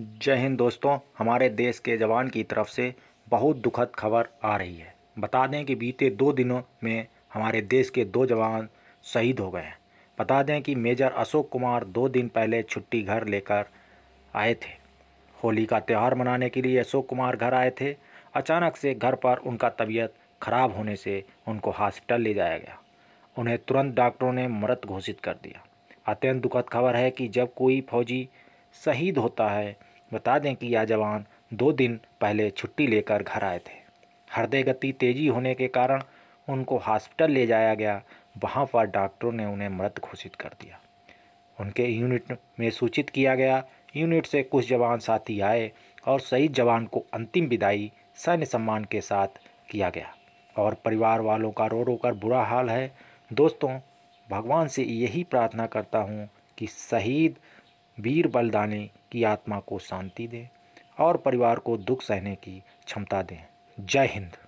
जय हिंद दोस्तों हमारे देश के जवान की तरफ से बहुत दुखद खबर आ रही है बता दें कि बीते दो दिनों में हमारे देश के दो जवान शहीद हो गए हैं बता दें कि मेजर अशोक कुमार दो दिन पहले छुट्टी घर लेकर आए थे होली का त्यौहार मनाने के लिए अशोक कुमार घर आए थे अचानक से घर पर उनका तबीयत खराब होने से उनको हॉस्पिटल ले जाया गया उन्हें तुरंत डॉक्टरों ने मृत घोषित कर दिया अत्यंत दुखद खबर है कि जब कोई फौजी शहीद होता है बता दें कि यह जवान दो दिन पहले छुट्टी लेकर घर आए थे हृदय गति तेज़ी होने के कारण उनको हॉस्पिटल ले जाया गया वहाँ पर डॉक्टरों ने उन्हें मृत घोषित कर दिया उनके यूनिट में सूचित किया गया यूनिट से कुछ जवान साथी आए और शहीद जवान को अंतिम विदाई सैन्य सम्मान के साथ किया गया और परिवार वालों का रो रो कर बुरा हाल है दोस्तों भगवान से यही प्रार्थना करता हूँ कि शहीद वीर बलदाने की आत्मा को शांति दें और परिवार को दुख सहने की क्षमता दें जय हिंद